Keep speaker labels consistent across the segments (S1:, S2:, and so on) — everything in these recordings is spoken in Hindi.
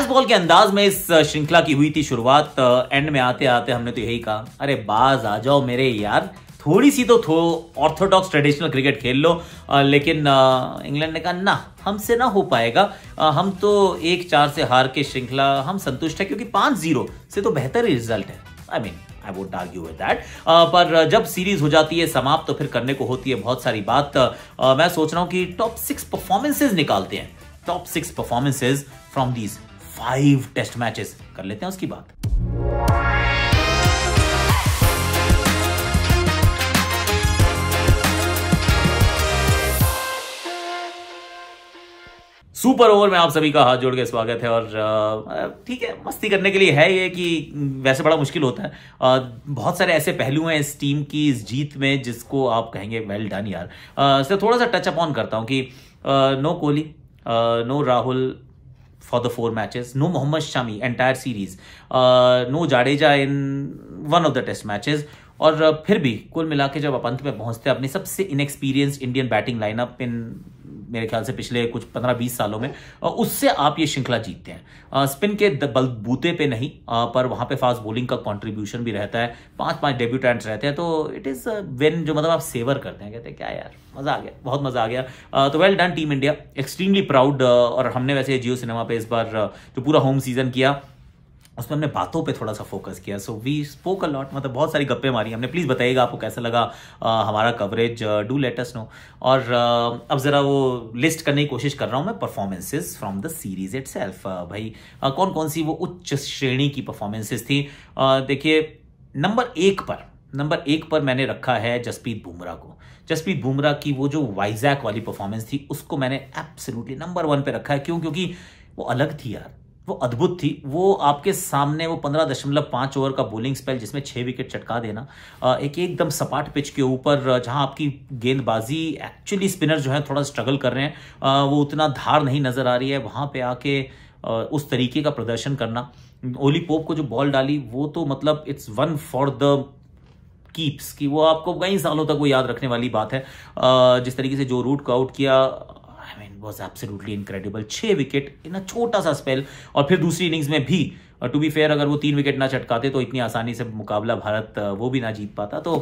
S1: डैश बॉल के अंदाज में इस श्रृंखला की हुई थी शुरुआत एंड में आते आते हमने तो यही कहा अरे बाज आ जाओ मेरे यार थोड़ी सी तो थो ऑर्थोडॉक्स ट्रेडिशनल क्रिकेट खेल लो आ, लेकिन इंग्लैंड ने कहा ना हमसे ना हो पाएगा आ, हम तो एक चार से हार के श्रृंखला हम संतुष्ट है क्योंकि पांच जीरो से तो बेहतर ही रिजल्ट है I mean I won't argue with that पर जब सीरीज हो जाती है समाप्त तो फिर करने को होती है बहुत सारी बात मैं सोच रहा हूँ कि टॉप सिक्स परफॉर्मेंसेज निकालते हैं top six performances from these five test matches कर लेते हैं उसकी बात सुपर ओवर में आप सभी का हाथ जोड़ के स्वागत है और ठीक है मस्ती करने के लिए है ये कि वैसे बड़ा मुश्किल होता है बहुत सारे ऐसे पहलू हैं इस टीम की इस जीत में जिसको आप कहेंगे वेल डन यार से थोड़ा सा टच अप ऑन करता हूँ कि no Kohli no Rahul for the four matches. No Mohammad Shami entire series. Uh, no Jadeja in one of the test matches. और फिर भी कुल मिला के जब आप अंत में पहुंचते हैं अपनी सबसे इनएक्सपीरियंस्ड इंडियन बैटिंग लाइनअप इन मेरे ख्याल से पिछले कुछ पंद्रह बीस सालों में उससे आप ये श्रृंखला जीतते हैं स्पिन के बलबूते पे नहीं पर वहां पे फास्ट बॉलिंग का कंट्रीब्यूशन भी रहता है पांच पांच डेब्यूटेंट्स रहते हैं तो इट इज वेन जो मतलब आप सेवर करते हैं कहते हैं क्या यार मजा आ गया बहुत मजा आ गया तो well done team India extremely proud और हमने वैसे जियो सिनेमा पे इस बार जो पूरा होम सीजन किया उसमें हमने बातों पे थोड़ा सा फोकस किया सो वी स्पोक अलॉट मतलब बहुत सारी गप्पे मारी हमने प्लीज़ बताइएगा आपको कैसा लगा आ, हमारा कवरेज डू लेटस नो और आ, अब ज़रा वो लिस्ट करने की कोशिश कर रहा हूँ मैं performances from the series it भाई आ, कौन कौन सी वो उच्च श्रेणी की परफॉर्मेंसेज थी देखिए नंबर एक पर नंबर एक पर मैंने रखा है जसप्रीत बुमराह को जसप्रीत बुमराह की वो जो वाइजैक वाली परफॉर्मेंस थी उसको मैंने एब्सोल्युटली नंबर वन पे रखा है क्यों क्योंकि वो अलग थी यार वो अद्भुत थी वो आपके सामने वो पंद्रह दशमलव पांच ओवर का बोलिंग स्पेल जिसमें छह विकेट चटका देना एक एकदम सपाट पिच के ऊपर जहां आपकी गेंदबाजी एक्चुअली स्पिनर जो है थोड़ा स्ट्रगल कर रहे हैं वो उतना धार नहीं नज़र आ रही है वहां पे आके उस तरीके का प्रदर्शन करना ओली पोप को जो बॉल डाली वो तो मतलब it's one for the keeps की वो आपको कई सालों तक वो याद रखने वाली बात है जिस तरीके से जो रूट को आउट किया मीन वॉज एब्सोलूटली इनक्रेडिबल छह विकेट इन अ छोटा सा स्पेल और फिर दूसरी इनिंग्स में भी और टू बी फेयर अगर वो तीन विकेट ना चटकाते तो इतनी आसानी से मुकाबला भारत वो भी ना जीत पाता तो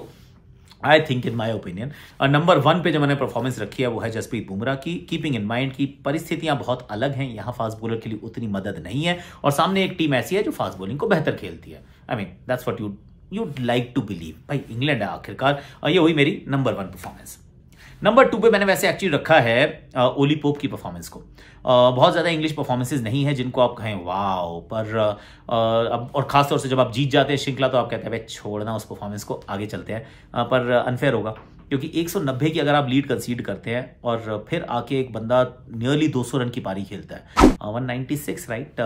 S1: I think in my opinion और नंबर वन पे जो मैंने परफॉर्मेंस रखी है वो है जसप्रीत बुमराह की कीपिंग इन माइंड की परिस्थितियां बहुत अलग हैं यहाँ फास्ट बॉलर के लिए उतनी मदद नहीं है और सामने एक टीम ऐसी है जो फास्ट बॉलिंग को बेहतर खेलती है I mean that's what you you like to believe भाई इंग्लैंड है आखिरकार और ये हुई मेरी number one performance number two पे मैंने वैसे एक्चुअली रखा है ओली पोप की परफॉर्मेंस को बहुत ज़्यादा इंग्लिश परफॉर्मेंसेज नहीं है जिनको आप कहें वाओ पर अब और ख़ासतौर से जब आप जीत जाते हैं श्रृंखला तो आप कहते हैं भाई छोड़ना उस परफॉर्मेंस को आगे चलते हैं पर अनफेयर होगा क्योंकि 190 की अगर आप लीड कंसीड करते हैं और फिर आके एक बंदा नियरली 200 रन की पारी खेलता है one ninety six right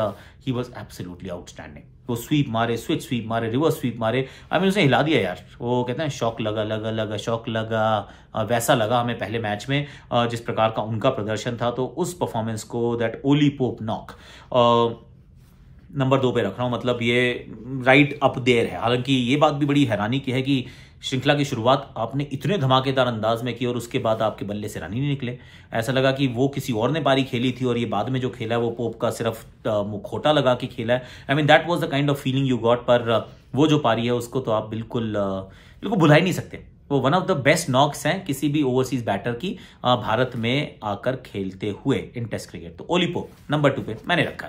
S1: he was absolutely outstanding वो स्वीप मारे स्विच स्वीप मारे रिवर्स स्वीप मारे आई मीन उसने हिला दिया यार वो कहते हैं शौक लगा लगा लगा शौक लगा uh, वैसा लगा हमें पहले मैच में uh, जिस प्रकार का उनका प्रदर्शन था तो उस परफॉर्मेंस को that Ollie Pope knock number दो पे रख रहा हूँ मतलब ये राइट अप देर है हालांकि ये बात भी बड़ी हैरानी की है कि श्रृंखला की शुरुआत आपने इतने धमाकेदार अंदाज में की और उसके बाद आपके बल्ले से रानी नहीं निकले ऐसा लगा कि वो किसी और ने पारी खेली थी और ये बाद में जो खेला है वो पोप का सिर्फ मुखोटा लगा के खेला है I mean that was the kind of feeling you got पर वो जो पारी है उसको तो आप बिल्कुल बिल्कुल भुला ही नहीं सकते वो one of the best knocks हैं किसी भी ओवरसीज बैटर की भारत में आकर खेलते हुए इन टेस्ट क्रिकेट तो ओलीपो नंबर टू पे मैंने रखा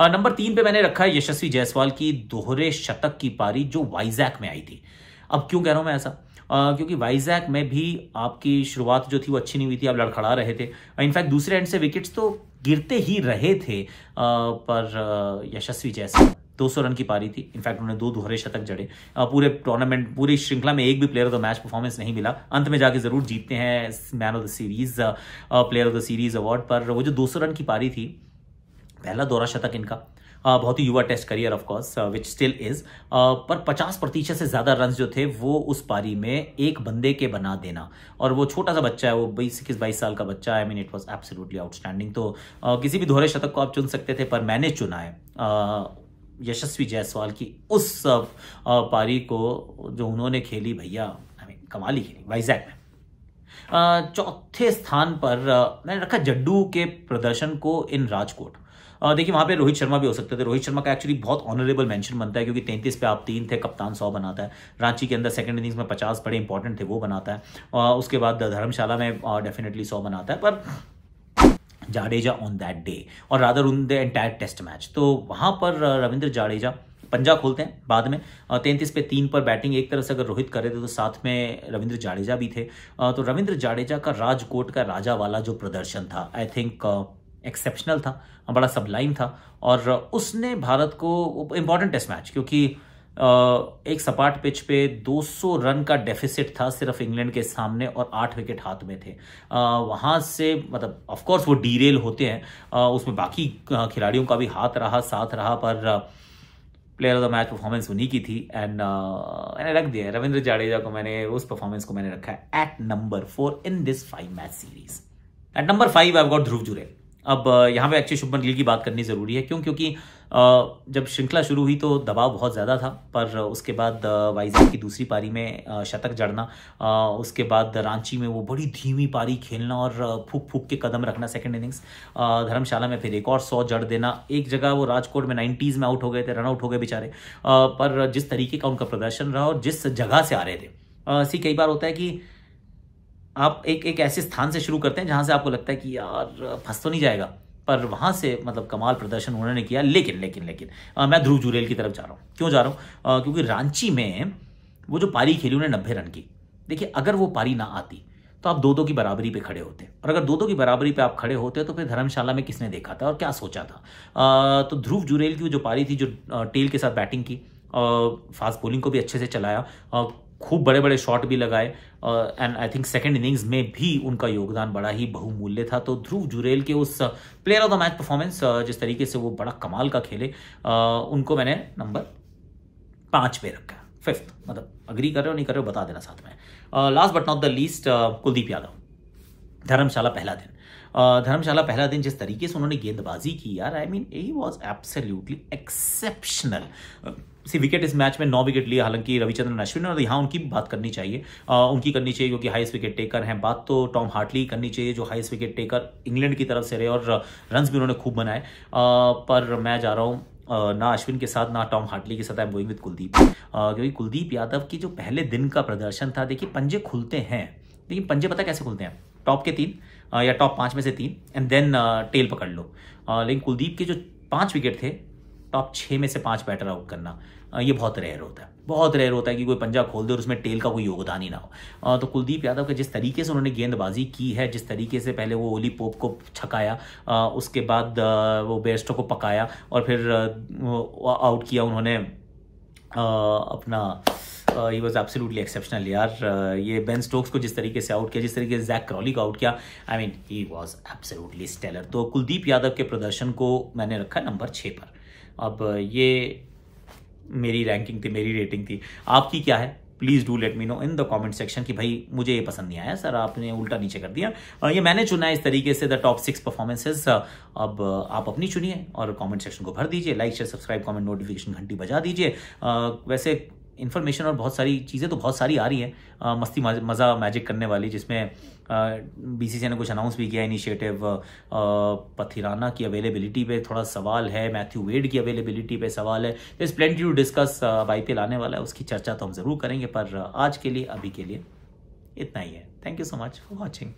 S1: है नंबर तीन पे मैंने रखा है यशस्वी जायसवाल की दोहरे शतक की पारी जो वाइजैक में आई थी अब क्यों कह रहा हूँ मैं ऐसा Uh, क्योंकि वाइजैक में भी आपकी शुरुआत जो थी वो अच्छी नहीं हुई थी आप लड़खड़ा रहे थे इनफैक्ट दूसरे एंड से विकेट्स तो गिरते ही रहे थे आ, पर यशस्वी जैसा 200 रन की पारी थी इनफैक्ट उन्होंने दो दोहरे शतक जड़े पूरे टूर्नामेंट पूरी श्रृंखला में एक भी player of the match performance नहीं मिला अंत में जाके जरूर जीतते हैं man of the series player of the series award पर वो जो 200 रन की पारी थी पहला दोहरा शतक इनका बहुत ही युवा test career of course which still is पर 50 प्रतिशत से ज़्यादा रन जो थे वो उस पारी में एक बंदे के बना देना और वो छोटा सा बच्चा है वो बीस इक्कीस बाईस साल का बच्चा है I mean it was absolutely outstanding तो uh, किसी भी दोहरे शतक को आप चुन सकते थे पर मैंने चुना है uh, यशस्वी जायसवाल की उस uh, पारी को जो उन्होंने खेली भैया आई मीन कमाली खेली वाइजैक में चौथे स्थान पर मैंने रखा जड्डू के प्रदर्शन को इन राजकोट देखिए वहाँ पे रोहित शर्मा भी हो सकते थे रोहित शर्मा का एक्चुअली बहुत ऑनरेबल मेंशन बनता है क्योंकि तैंतीस पे आप तीन थे कप्तान सौ बनाता है रांची के अंदर सेकंड इनिंग्स में पचास बड़े इंपॉर्टेंट थे वो बनाता है उसके बाद धर्मशाला में डेफिनेटली सौ बनाता है पर जाडेजा ऑन दैट डे और rather in the entire test match तो वहाँ पर रविंद्र जाडेजा पंजा खोलते हैं बाद में तैंतीस पे तीन पर बैटिंग एक तरह से अगर रोहित कर रहे थे तो साथ में रविंद्र जाडेजा भी थे तो रविंद्र जाडेजा का राजकोट का राजा वाला जो प्रदर्शन था आई थिंक एक्सेप्शनल था बड़ा सबलाइन था और उसने भारत को इम्पॉर्टेंट टेस्ट मैच क्योंकि एक सपाट पिच पे 200 रन का डेफिसिट था सिर्फ इंग्लैंड के सामने और आठ विकेट हाथ में थे वहाँ से मतलब ऑफ कोर्स वो डीरेल होते हैं उसमें बाकी खिलाड़ियों का भी हाथ रहा साथ रहा पर player of the match performance उन्हीं की थी एंड मैंने रख दिया रविंद्र जाडेजा को मैंने उस परफॉर्मेंस को मैंने रखा है at number four in this five match series at number five I got Dhruv Jurel अब यहाँ पे अक्षय शुभमन गिल की बात करनी ज़रूरी है क्यों क्योंकि जब श्रृंखला शुरू हुई तो दबाव बहुत ज़्यादा था पर उसके बाद वाइजैक की दूसरी पारी में शतक जड़ना उसके बाद रांची में वो बड़ी धीमी पारी खेलना और फूक फूक के कदम रखना सेकेंड इनिंग्स धर्मशाला में फिर एक और सौ जड़ देना एक जगह वो राजकोट में नाइन्टीज़ में आउट हो गए थे रनआउट हो गए बेचारे पर जिस तरीके का उनका प्रदर्शन रहा और जिस जगह से आ रहे थे सी कई बार होता है कि आप एक एक ऐसे स्थान से शुरू करते हैं जहाँ से आपको लगता है कि यार फंस तो नहीं जाएगा पर वहाँ से मतलब कमाल प्रदर्शन उन्होंने किया लेकिन लेकिन लेकिन आ, मैं ध्रुव जुरेल की तरफ जा रहा हूँ क्यों जा रहा हूँ क्योंकि रांची में वो जो पारी खेली उन्हें नब्बे रन की देखिए अगर वो पारी ना आती तो आप दो दो की बराबरी पे खड़े होते और अगर दो दो की बराबरी पे आप खड़े होते तो फिर धर्मशाला में किसने देखा था और क्या सोचा था आ, तो ध्रुव जुरेल की जो पारी थी जो टेल के साथ बैटिंग की फास्ट बॉलिंग को भी अच्छे से चलाया और खूब बड़े बड़े शॉट भी लगाए and I think second innings में भी उनका योगदान बड़ा ही बहुमूल्य था तो ध्रुव जुरेल के उस player of the match performance जिस तरीके से वो बड़ा कमाल का खेले uh, उनको मैंने नंबर पाँच पे रखा फिफ्थ मतलब अग्री कर रहे हो नहीं कर रहे हो बता देना साथ में last but not the least Kuldeep Yadav Dharamshala पहला दिन धर्मशाला पहला दिन जिस तरीके से उन्होंने गेंदबाजी की यार I mean he was absolutely exceptional सी विकेट इस मैच में नौ विकेट लिए हालांकि रविचंद्रन अश्विन और यहाँ उनकी बात करनी चाहिए आ, उनकी करनी चाहिए क्योंकि हाईएस्ट विकेट टेकर हैं बात तो टॉम हार्टली करनी चाहिए जो हाईएस्ट विकेट टेकर इंग्लैंड की तरफ से रहे और रन भी उन्होंने खूब बनाए पर मैं जा रहा हूँ ना अश्विन के साथ ना टॉम हार्टली के साथ I am going with Kuldeep क्योंकि कुलदीप यादव की जो पहले दिन का प्रदर्शन था देखिए पंजे खुलते हैं लेकिन पंजे पता कैसे खुलते हैं टॉप के तीन या टॉप पाँच में से तीन एंड देन टेल पकड़ लो लेकिन कुलदीप के जो पाँच विकेट थे टॉप छः में से पाँच बैटर आउट करना ये बहुत रेयर होता है बहुत रेयर होता है कि कोई पंजा खोल दे और उसमें टेल का कोई योगदान ही ना हो तो कुलदीप यादव के जिस तरीके से उन्होंने गेंदबाजी की है जिस तरीके से पहले वो ओली पोप को छकाया उसके बाद वो बेस्टो को पकाया और फिर आउट किया उन्होंने अपना ही वॉज एब्सोलूटली एक्सेप्शनल यार uh, ये बेन स्टोक्स को जिस तरीके से आउट किया जिस तरीके से जैक क्रॉली को आउट किया I mean he was absolutely stellar तो कुलदीप यादव के प्रदर्शन को मैंने रखा नंबर छः पर अब ये मेरी रैंकिंग थी मेरी रेटिंग थी आपकी क्या है please do let me know in the comment section कि भाई मुझे ये पसंद नहीं आया सर आपने उल्टा नीचे कर दिया ये मैंने चुना है इस तरीके से द टॉप सिक्स परफॉर्मेंसेज अब आप अपनी चुनिए और कॉमेंट सेक्शन को भर दीजिए like share subscribe comment notification घंटी बजा दीजिए वैसे इन्फॉर्मेशन और बहुत सारी चीज़ें तो बहुत सारी आ रही हैं मस्ती मज़ा मैजिक करने वाली जिसमें बी सी ने कुछ अनाउंस भी किया इनिशिएटिव पथिराना की अवेलेबिलिटी पे थोड़ा सवाल है मैथ्यू वेड की अवेलेबिलिटी पे सवाल है तो is plenty to discuss I P आने वाला है उसकी चर्चा तो हम ज़रूर करेंगे पर आज के लिए अभी के लिए इतना ही है thank you so much for watching